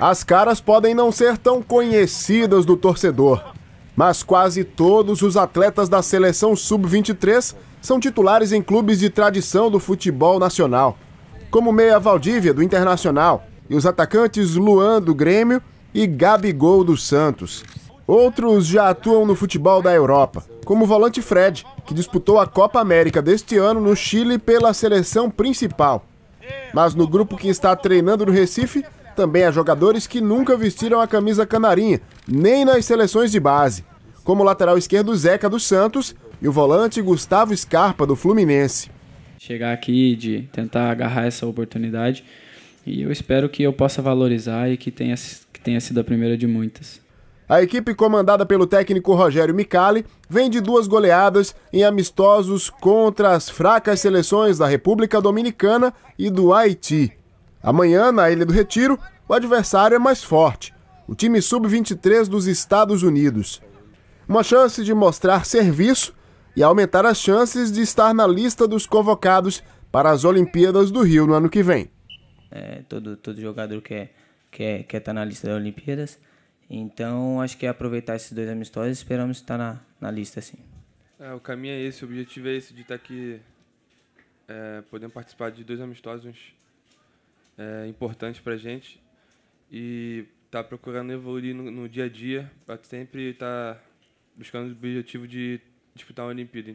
As caras podem não ser tão conhecidas do torcedor, mas quase todos os atletas da seleção sub-23 são titulares em clubes de tradição do futebol nacional, como Meia Valdívia do Internacional e os atacantes Luan do Grêmio e Gabigol do Santos. Outros já atuam no futebol da Europa, como o volante Fred, que disputou a Copa América deste ano no Chile pela seleção principal. Mas no grupo que está treinando no Recife, também a jogadores que nunca vestiram a camisa canarinha, nem nas seleções de base, como o lateral esquerdo Zeca dos Santos e o volante Gustavo Scarpa do Fluminense. Chegar aqui de tentar agarrar essa oportunidade e eu espero que eu possa valorizar e que tenha, que tenha sido a primeira de muitas. A equipe comandada pelo técnico Rogério Micali vem de duas goleadas em amistosos contra as fracas seleções da República Dominicana e do Haiti. Amanhã, na Ilha do Retiro, o adversário é mais forte, o time sub-23 dos Estados Unidos. Uma chance de mostrar serviço e aumentar as chances de estar na lista dos convocados para as Olimpíadas do Rio no ano que vem. É, todo, todo jogador quer quer quer estar tá na lista das Olimpíadas, então acho que é aproveitar esses dois amistosos, e esperamos estar na, na lista sim. É, o caminho é esse, o objetivo é esse de estar tá aqui, é, podendo participar de dois amistosos é, importantes para gente e tá procurando evoluir no, no dia a dia para sempre estar tá buscando o objetivo de disputar uma Olimpíada.